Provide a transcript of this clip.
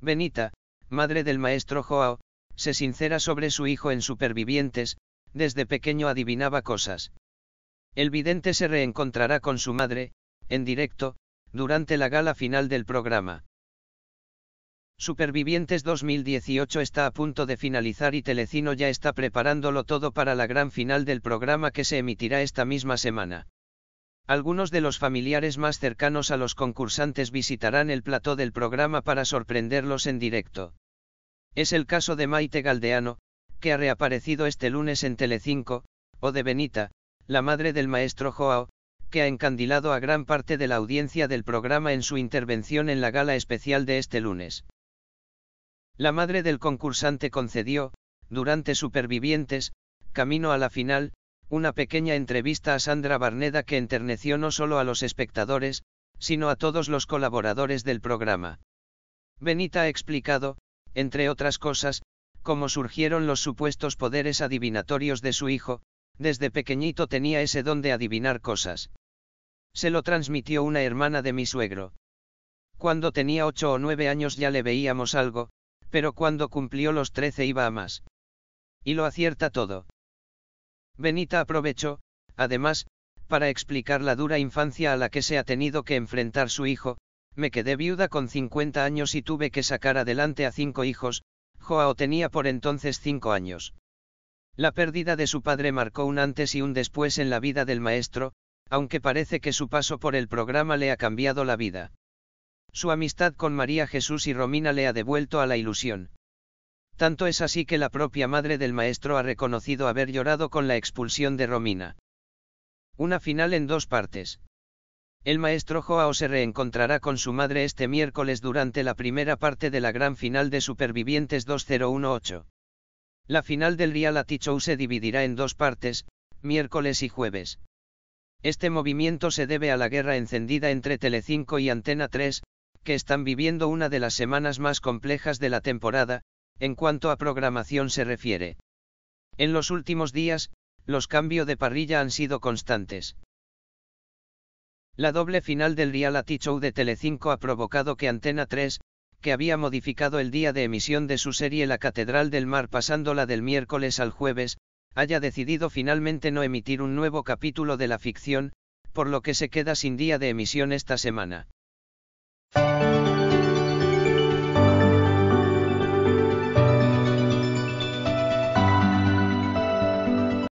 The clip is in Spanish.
Benita, madre del maestro Joao, se sincera sobre su hijo en Supervivientes, desde pequeño adivinaba cosas. El vidente se reencontrará con su madre, en directo, durante la gala final del programa. Supervivientes 2018 está a punto de finalizar y Telecino ya está preparándolo todo para la gran final del programa que se emitirá esta misma semana. Algunos de los familiares más cercanos a los concursantes visitarán el plató del programa para sorprenderlos en directo. Es el caso de Maite Galdeano, que ha reaparecido este lunes en Telecinco, o de Benita, la madre del maestro Joao, que ha encandilado a gran parte de la audiencia del programa en su intervención en la gala especial de este lunes. La madre del concursante concedió, durante Supervivientes, Camino a la Final, una pequeña entrevista a Sandra Barneda que enterneció no solo a los espectadores, sino a todos los colaboradores del programa. Benita ha explicado, entre otras cosas, cómo surgieron los supuestos poderes adivinatorios de su hijo, desde pequeñito tenía ese don de adivinar cosas. Se lo transmitió una hermana de mi suegro. Cuando tenía ocho o nueve años ya le veíamos algo, pero cuando cumplió los trece iba a más. Y lo acierta todo. Benita aprovechó, además, para explicar la dura infancia a la que se ha tenido que enfrentar su hijo, me quedé viuda con 50 años y tuve que sacar adelante a cinco hijos, Joao tenía por entonces cinco años. La pérdida de su padre marcó un antes y un después en la vida del maestro, aunque parece que su paso por el programa le ha cambiado la vida. Su amistad con María Jesús y Romina le ha devuelto a la ilusión. Tanto es así que la propia madre del maestro ha reconocido haber llorado con la expulsión de Romina. Una final en dos partes. El maestro Joao se reencontrará con su madre este miércoles durante la primera parte de la gran final de Supervivientes 2018. La final del Real show se dividirá en dos partes, miércoles y jueves. Este movimiento se debe a la guerra encendida entre Telecinco y Antena 3, que están viviendo una de las semanas más complejas de la temporada, en cuanto a programación se refiere. En los últimos días, los cambios de parrilla han sido constantes. La doble final del reality show de Telecinco ha provocado que Antena 3, que había modificado el día de emisión de su serie La Catedral del Mar pasándola del miércoles al jueves, haya decidido finalmente no emitir un nuevo capítulo de la ficción, por lo que se queda sin día de emisión esta semana.